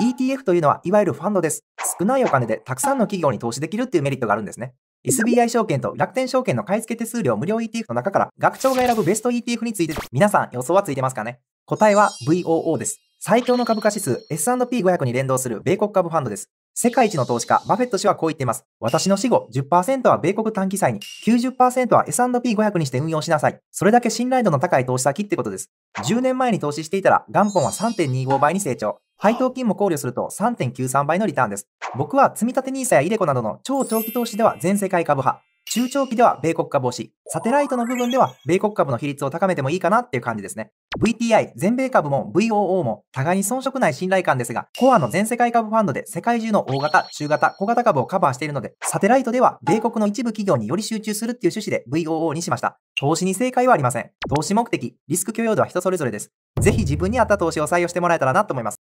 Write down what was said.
ETF というのはいわゆるファンドです。少ないお金でたくさんの企業に投資できるっていうメリットがあるんですね。SBI 証券と楽天証券の買い付け手数料無料 ETF の中から学長が選ぶベスト ETF について皆さん予想はついてますかね答えは VOO です。最強の株価指数 S&P500 に連動する米国株ファンドです。世界一の投資家、バフェット氏はこう言っています。私の死後、10%は米国短期債に、90%は S&P500 にして運用しなさい。それだけ信頼度の高い投資先ってことです。10年前に投資していたら、元本は3.25倍に成長。配当金も考慮すると3.93倍のリターンです。僕は積立 NISA や iDeCo などの超長期投資では全世界株派、中長期では米国株をし、サテライトの部分では米国株の比率を高めてもいいかなっていう感じですね。VTI、全米株も VOO も互いに遜色ない信頼感ですが、コアの全世界株ファンドで世界中の大型、中型、小型株をカバーしているので、サテライトでは米国の一部企業により集中するっていう趣旨で VOO にしました。投資に正解はありません。投資目的、リスク許容度は人それぞれです。ぜひ自分に合った投資を採用してもらえたらなと思います。